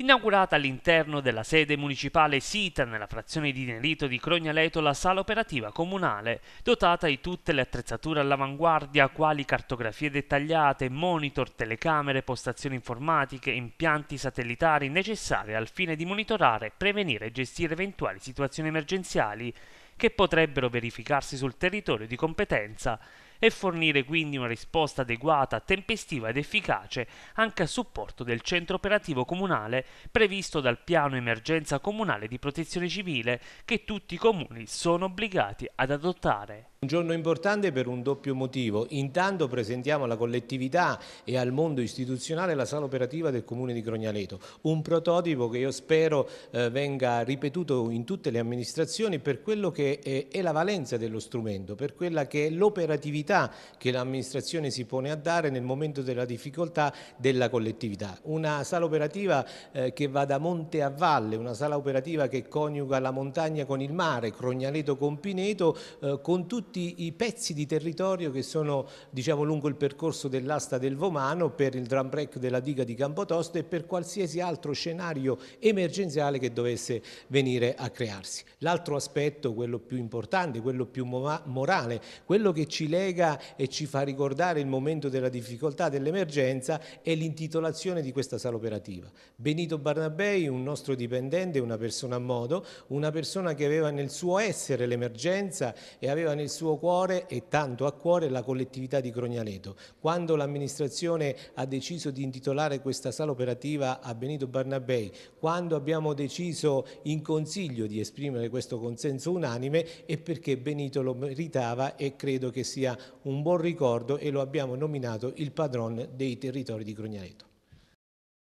Inaugurata all'interno della sede municipale sita nella frazione di Nerito di Crognaleto la sala operativa comunale, dotata di tutte le attrezzature all'avanguardia quali cartografie dettagliate, monitor, telecamere, postazioni informatiche, impianti satellitari necessari al fine di monitorare, prevenire e gestire eventuali situazioni emergenziali che potrebbero verificarsi sul territorio di competenza e fornire quindi una risposta adeguata, tempestiva ed efficace anche a supporto del centro operativo comunale previsto dal piano emergenza comunale di protezione civile che tutti i comuni sono obbligati ad adottare. Un giorno importante per un doppio motivo. Intanto presentiamo alla collettività e al mondo istituzionale la sala operativa del Comune di Crognaleto, un prototipo che io spero eh, venga ripetuto in tutte le amministrazioni per quello che è, è la valenza dello strumento, per quella che è l'operatività che l'amministrazione si pone a dare nel momento della difficoltà della collettività. Una sala operativa eh, che va da monte a valle, una sala operativa che coniuga la montagna con il mare, Crognaleto con Pineto, eh, con tutti tutti i pezzi di territorio che sono diciamo, lungo il percorso dell'asta del Vomano per il drum break della diga di Campotosto e per qualsiasi altro scenario emergenziale che dovesse venire a crearsi. L'altro aspetto, quello più importante, quello più morale, quello che ci lega e ci fa ricordare il momento della difficoltà, dell'emergenza, è l'intitolazione di questa sala operativa. Benito Barnabei, un nostro dipendente, una persona a modo, una persona che aveva nel suo essere l'emergenza e aveva nel suo suo cuore e tanto a cuore la collettività di Crognaleto. Quando l'amministrazione ha deciso di intitolare questa sala operativa a Benito Barnabei, quando abbiamo deciso in consiglio di esprimere questo consenso unanime è perché Benito lo meritava e credo che sia un buon ricordo e lo abbiamo nominato il padron dei territori di Crognaleto.